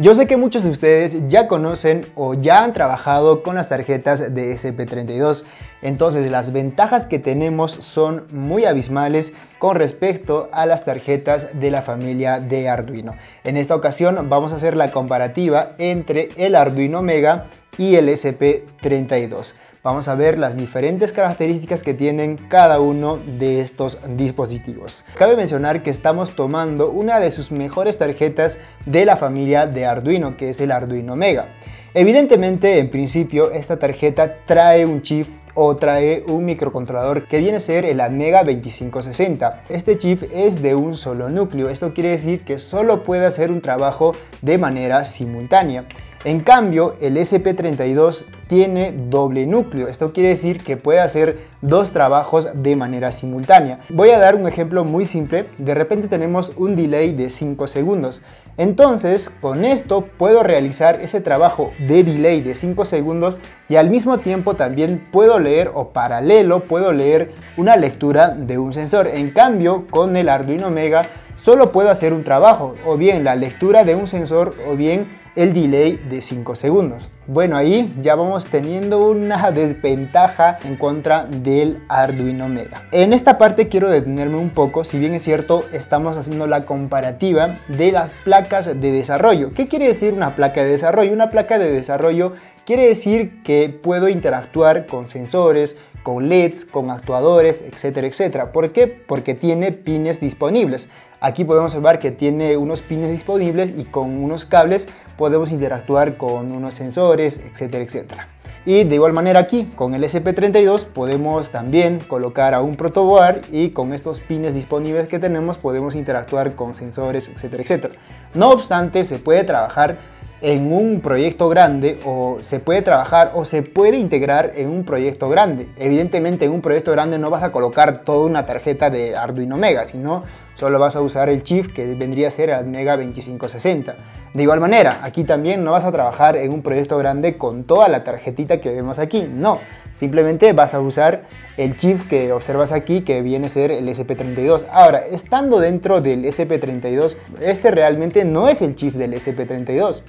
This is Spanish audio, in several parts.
Yo sé que muchos de ustedes ya conocen o ya han trabajado con las tarjetas de SP32, entonces las ventajas que tenemos son muy abismales con respecto a las tarjetas de la familia de Arduino. En esta ocasión vamos a hacer la comparativa entre el Arduino Mega y el SP32 vamos a ver las diferentes características que tienen cada uno de estos dispositivos. Cabe mencionar que estamos tomando una de sus mejores tarjetas de la familia de Arduino, que es el Arduino Mega. Evidentemente, en principio, esta tarjeta trae un chip o trae un microcontrolador que viene a ser el Mega 2560. Este chip es de un solo núcleo, esto quiere decir que solo puede hacer un trabajo de manera simultánea. En cambio, el SP32 tiene doble núcleo. Esto quiere decir que puede hacer dos trabajos de manera simultánea. Voy a dar un ejemplo muy simple. De repente tenemos un delay de 5 segundos. Entonces, con esto puedo realizar ese trabajo de delay de 5 segundos y al mismo tiempo también puedo leer o paralelo puedo leer una lectura de un sensor. En cambio, con el Arduino Mega solo puedo hacer un trabajo, o bien la lectura de un sensor o bien el delay de 5 segundos. Bueno, ahí ya vamos teniendo una desventaja en contra del Arduino Mega. En esta parte quiero detenerme un poco, si bien es cierto, estamos haciendo la comparativa de las placas de desarrollo. ¿Qué quiere decir una placa de desarrollo? Una placa de desarrollo quiere decir que puedo interactuar con sensores, con LEDs, con actuadores, etcétera, etcétera. ¿Por qué? Porque tiene pines disponibles. Aquí podemos observar que tiene unos pines disponibles y con unos cables podemos interactuar con unos sensores, etcétera, etcétera. Y de igual manera aquí, con el SP32 podemos también colocar a un protoboard y con estos pines disponibles que tenemos podemos interactuar con sensores, etcétera, etcétera. No obstante, se puede trabajar en un proyecto grande o se puede trabajar o se puede integrar en un proyecto grande. Evidentemente en un proyecto grande no vas a colocar toda una tarjeta de Arduino Mega, sino solo vas a usar el chip que vendría a ser el Mega 2560. De igual manera, aquí también no vas a trabajar en un proyecto grande con toda la tarjetita que vemos aquí, no. Simplemente vas a usar el chip que observas aquí que viene a ser el SP32. Ahora, estando dentro del SP32, este realmente no es el chip del SP32.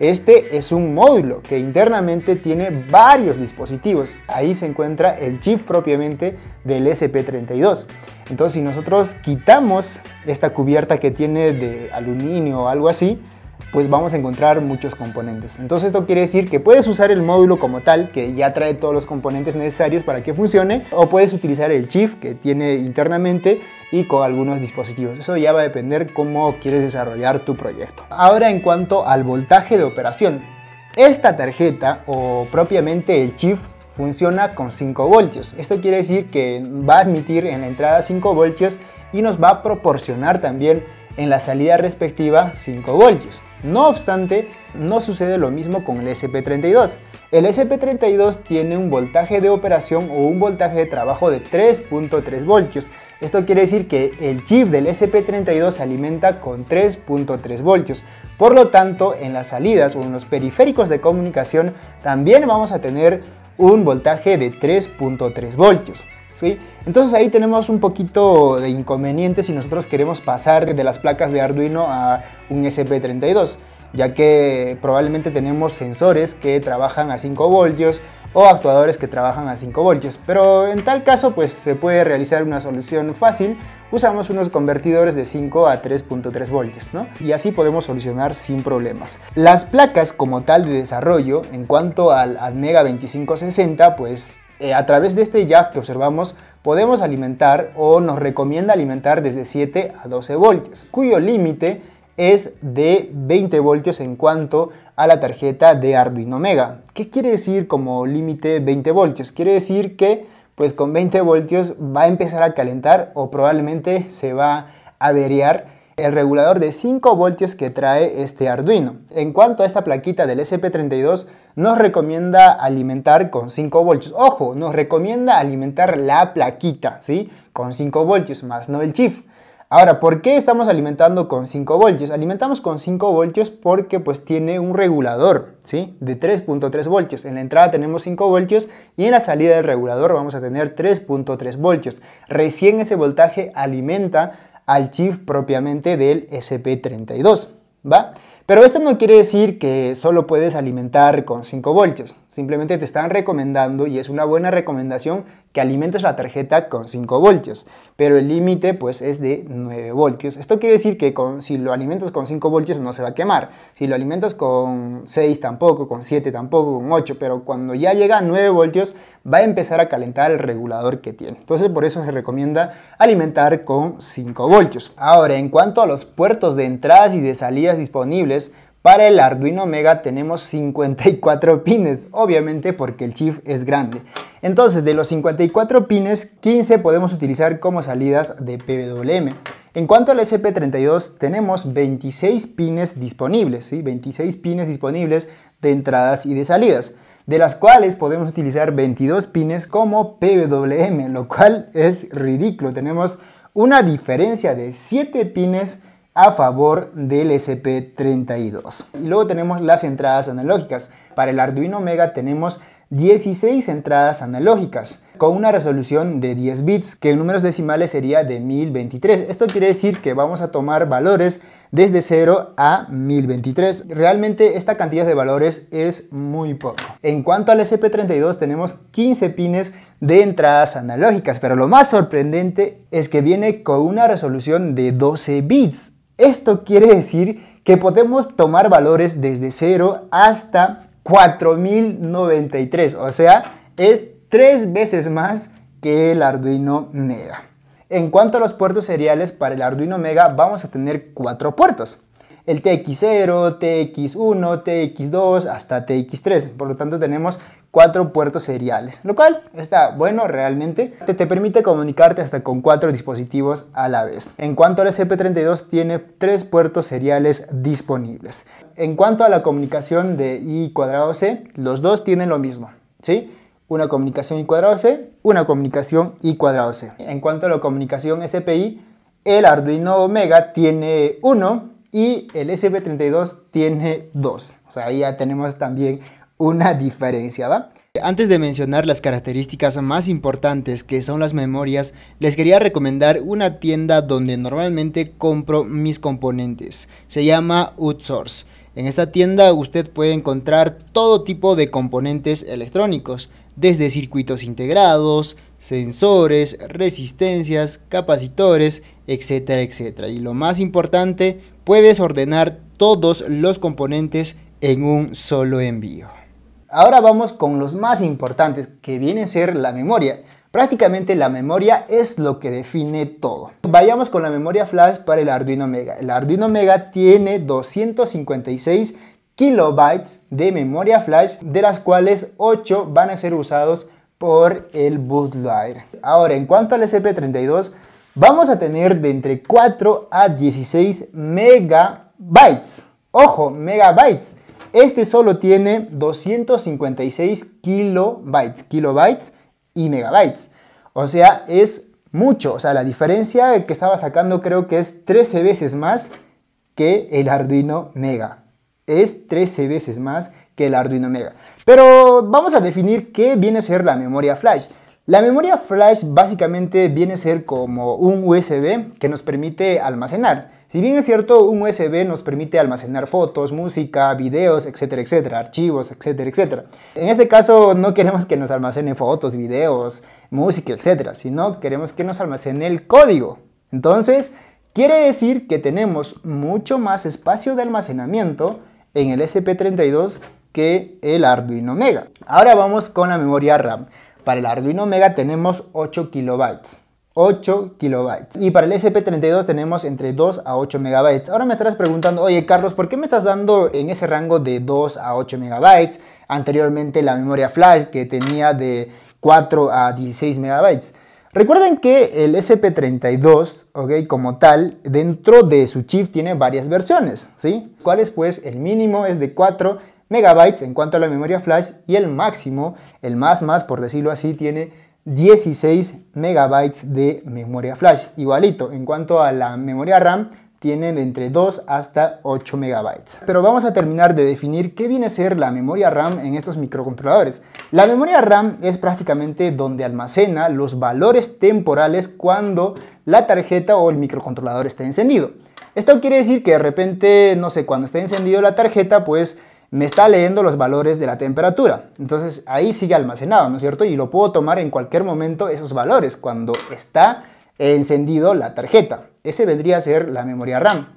Este es un módulo que internamente tiene varios dispositivos. Ahí se encuentra el chip propiamente del SP32. Entonces, si nosotros quitamos esta cubierta que tiene de aluminio o algo así, pues vamos a encontrar muchos componentes. Entonces esto quiere decir que puedes usar el módulo como tal, que ya trae todos los componentes necesarios para que funcione, o puedes utilizar el chip que tiene internamente y con algunos dispositivos. Eso ya va a depender cómo quieres desarrollar tu proyecto. Ahora en cuanto al voltaje de operación. Esta tarjeta o propiamente el chip funciona con 5 voltios. Esto quiere decir que va a admitir en la entrada 5 voltios y nos va a proporcionar también en la salida respectiva 5 voltios. No obstante, no sucede lo mismo con el SP32. El SP32 tiene un voltaje de operación o un voltaje de trabajo de 3.3 voltios. Esto quiere decir que el chip del SP32 se alimenta con 3.3 voltios. Por lo tanto, en las salidas o en los periféricos de comunicación también vamos a tener un voltaje de 3.3 voltios. Entonces ahí tenemos un poquito de inconveniente si nosotros queremos pasar de las placas de Arduino a un SP32, ya que probablemente tenemos sensores que trabajan a 5 voltios o actuadores que trabajan a 5 voltios, pero en tal caso pues se puede realizar una solución fácil, usamos unos convertidores de 5 a 3.3 voltios, ¿no? Y así podemos solucionar sin problemas. Las placas como tal de desarrollo, en cuanto al Admega 2560, pues eh, a través de este jack que observamos podemos alimentar o nos recomienda alimentar desde 7 a 12 voltios, cuyo límite es de 20 voltios en cuanto a la tarjeta de Arduino Mega. ¿Qué quiere decir como límite 20 voltios? Quiere decir que pues con 20 voltios va a empezar a calentar o probablemente se va a averiar el regulador de 5 voltios que trae este Arduino. En cuanto a esta plaquita del SP32, nos recomienda alimentar con 5 voltios. Ojo, nos recomienda alimentar la plaquita, ¿sí? Con 5 voltios, más no el chip. Ahora, ¿por qué estamos alimentando con 5 voltios? Alimentamos con 5 voltios porque pues tiene un regulador, ¿sí? De 3.3 voltios. En la entrada tenemos 5 voltios y en la salida del regulador vamos a tener 3.3 voltios. Recién ese voltaje alimenta al chip propiamente del SP32, ¿va? Pero esto no quiere decir que solo puedes alimentar con 5 voltios, simplemente te están recomendando y es una buena recomendación que alimentes la tarjeta con 5 voltios, pero el límite pues es de 9 voltios. Esto quiere decir que con, si lo alimentas con 5 voltios no se va a quemar, si lo alimentas con 6 tampoco, con 7 tampoco, con 8, pero cuando ya llega a 9 voltios va a empezar a calentar el regulador que tiene. Entonces por eso se recomienda alimentar con 5 voltios. Ahora, en cuanto a los puertos de entradas y de salidas disponibles, para el Arduino Omega tenemos 54 pines, obviamente porque el chip es grande. Entonces, de los 54 pines, 15 podemos utilizar como salidas de PWM. En cuanto al SP32, tenemos 26 pines disponibles, ¿sí? 26 pines disponibles de entradas y de salidas de las cuales podemos utilizar 22 pines como PWM, lo cual es ridículo. Tenemos una diferencia de 7 pines a favor del SP32. Y luego tenemos las entradas analógicas. Para el Arduino Mega tenemos 16 entradas analógicas con una resolución de 10 bits, que en números decimales sería de 1023. Esto quiere decir que vamos a tomar valores desde 0 a 1023. Realmente esta cantidad de valores es muy poco. En cuanto al SP32 tenemos 15 pines de entradas analógicas, pero lo más sorprendente es que viene con una resolución de 12 bits. Esto quiere decir que podemos tomar valores desde 0 hasta 4093, o sea, es tres veces más que el Arduino Mega. En cuanto a los puertos seriales para el Arduino Mega, vamos a tener cuatro puertos. El TX0, TX1, TX2 hasta TX3. Por lo tanto tenemos cuatro puertos seriales, lo cual está bueno realmente, te, permite comunicarte hasta con cuatro dispositivos a la vez. En cuanto al SP32 tiene tres puertos seriales disponibles. En cuanto a la comunicación de I cuadrado C, los dos tienen lo mismo, ¿sí? una comunicación I cuadrado C, una comunicación I cuadrado C. En cuanto a la comunicación SPI, el Arduino Omega tiene 1 y el SP32 tiene 2. O sea, ahí ya tenemos también una diferencia, ¿va? Antes de mencionar las características más importantes que son las memorias, les quería recomendar una tienda donde normalmente compro mis componentes. Se llama Outsource. En esta tienda usted puede encontrar todo tipo de componentes electrónicos, desde circuitos integrados, sensores, resistencias, capacitores, etcétera, etcétera. Y lo más importante, puedes ordenar todos los componentes en un solo envío. Ahora vamos con los más importantes que viene a ser la memoria. Prácticamente la memoria es lo que define todo. Vayamos con la memoria flash para el Arduino Mega. El Arduino Mega tiene 256 kilobytes de memoria flash, de las cuales 8 van a ser usados por el bootloader. Ahora, en cuanto al SP32, vamos a tener de entre 4 a 16 megabytes. Ojo, megabytes. Este solo tiene 256 kilobytes. Kilobytes y megabytes. O sea, es mucho. O sea, la diferencia que estaba sacando creo que es 13 veces más que el Arduino Mega. Es 13 veces más que el Arduino Mega. Pero vamos a definir qué viene a ser la memoria flash. La memoria flash básicamente viene a ser como un USB que nos permite almacenar. Si bien es cierto, un USB nos permite almacenar fotos, música, videos, etcétera, etcétera, archivos, etcétera, etcétera. En este caso no queremos que nos almacene fotos, videos, música, etcétera, sino queremos que nos almacene el código. Entonces, quiere decir que tenemos mucho más espacio de almacenamiento en el SP32 que el Arduino Mega. Ahora vamos con la memoria RAM. Para el Arduino Mega tenemos 8 kilobytes. 8 kilobytes. Y para el SP32 tenemos entre 2 a 8 megabytes. Ahora me estarás preguntando, oye Carlos, ¿por qué me estás dando en ese rango de 2 a 8 megabytes? Anteriormente la memoria flash que tenía de 4 a 16 megabytes. Recuerden que el SP32, ¿ok? Como tal, dentro de su chip tiene varias versiones, ¿sí? ¿Cuáles pues? El mínimo es de 4 megabytes en cuanto a la memoria flash y el máximo, el más más por decirlo así, tiene 16 megabytes de memoria flash. Igualito, en cuanto a la memoria RAM, tienen de entre 2 hasta 8 megabytes. Pero vamos a terminar de definir qué viene a ser la memoria RAM en estos microcontroladores. La memoria RAM es prácticamente donde almacena los valores temporales cuando la tarjeta o el microcontrolador está encendido. Esto quiere decir que de repente, no sé, cuando está encendido la tarjeta, pues me está leyendo los valores de la temperatura. Entonces ahí sigue almacenado, ¿no es cierto? Y lo puedo tomar en cualquier momento esos valores cuando está encendido la tarjeta. Ese vendría a ser la memoria RAM.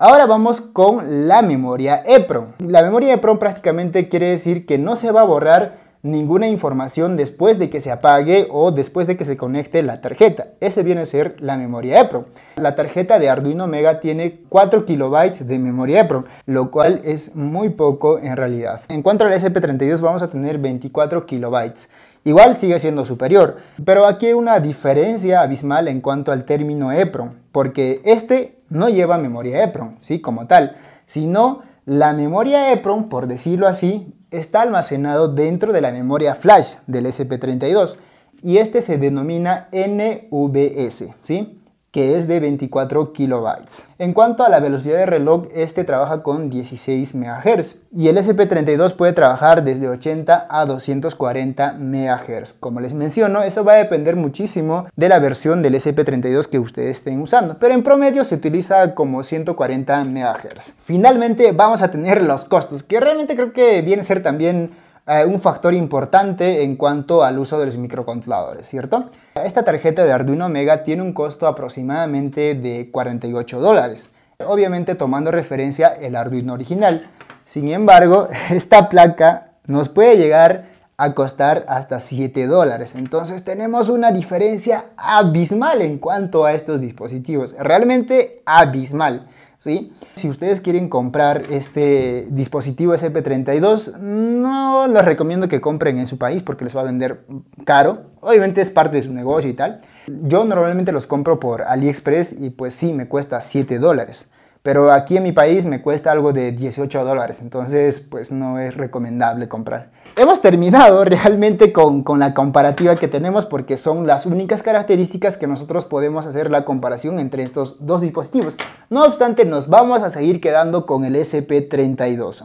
Ahora vamos con la memoria EPROM. La memoria EPROM prácticamente quiere decir que no se va a borrar ninguna información después de que se apague o después de que se conecte la tarjeta. Ese viene a ser la memoria EPROM. La tarjeta de Arduino Mega tiene 4 kilobytes de memoria EPROM, lo cual es muy poco en realidad. En cuanto al SP32 vamos a tener 24 kilobytes. Igual sigue siendo superior, pero aquí hay una diferencia abismal en cuanto al término EPROM, porque este no lleva memoria EPROM, ¿sí? Como tal, sino la memoria EPROM, por decirlo así, está almacenado dentro de la memoria flash del SP32 y este se denomina NVS, ¿sí? que es de 24 kilobytes. En cuanto a la velocidad de reloj, este trabaja con 16 MHz y el SP32 puede trabajar desde 80 a 240 MHz. Como les menciono, Eso va a depender muchísimo de la versión del SP32 que ustedes estén usando, pero en promedio se utiliza como 140 MHz. Finalmente vamos a tener los costos, que realmente creo que viene a ser también eh, un factor importante en cuanto al uso de los microcontroladores, ¿cierto? Esta tarjeta de Arduino Mega tiene un costo aproximadamente de 48 dólares, obviamente tomando referencia el Arduino original. Sin embargo, esta placa nos puede llegar a costar hasta 7 dólares. Entonces tenemos una diferencia abismal en cuanto a estos dispositivos, realmente abismal. Si ustedes quieren comprar este dispositivo SP32, no los recomiendo que compren en su país porque les va a vender caro. Obviamente es parte de su negocio y tal. Yo normalmente los compro por AliExpress y pues sí, me cuesta 7 dólares. Pero aquí en mi país me cuesta algo de 18 dólares, entonces pues no es recomendable comprar hemos terminado realmente con, con, la comparativa que tenemos porque son las únicas características que nosotros podemos hacer la comparación entre estos dos dispositivos. No obstante, nos vamos a seguir quedando con el SP32,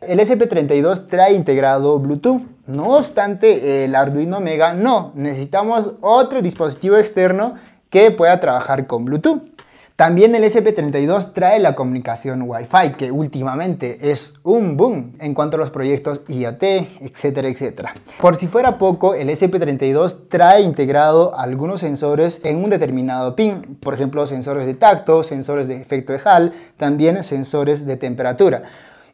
El SP32 trae integrado Bluetooth. No obstante, el Arduino Mega no. Necesitamos otro dispositivo externo que pueda trabajar con Bluetooth. También el SP32 trae la comunicación Wi-Fi, que últimamente es un boom en cuanto a los proyectos IAT, etcétera, etcétera. Por si fuera poco, el SP32 trae integrado algunos sensores en un determinado pin, por ejemplo, sensores de tacto, sensores de efecto de Hall, también sensores de temperatura.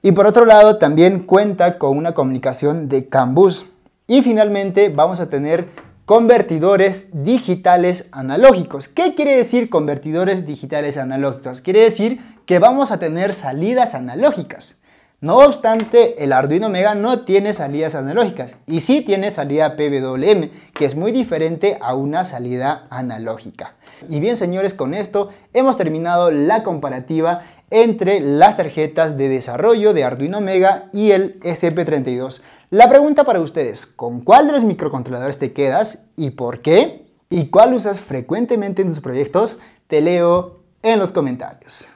Y por otro lado, también cuenta con una comunicación de CAN bus. Y finalmente vamos a tener convertidores digitales analógicos. ¿Qué quiere decir convertidores digitales analógicos? Quiere decir que vamos a tener salidas analógicas. No obstante, el Arduino Mega no tiene salidas analógicas y sí tiene salida PWM, que es muy diferente a una salida analógica. Y bien señores, con esto hemos terminado la comparativa entre las tarjetas de desarrollo de Arduino Mega y el SP32. La pregunta para ustedes, ¿con cuál de los microcontroladores te quedas y por qué? ¿Y cuál usas frecuentemente en tus proyectos? Te leo en los comentarios.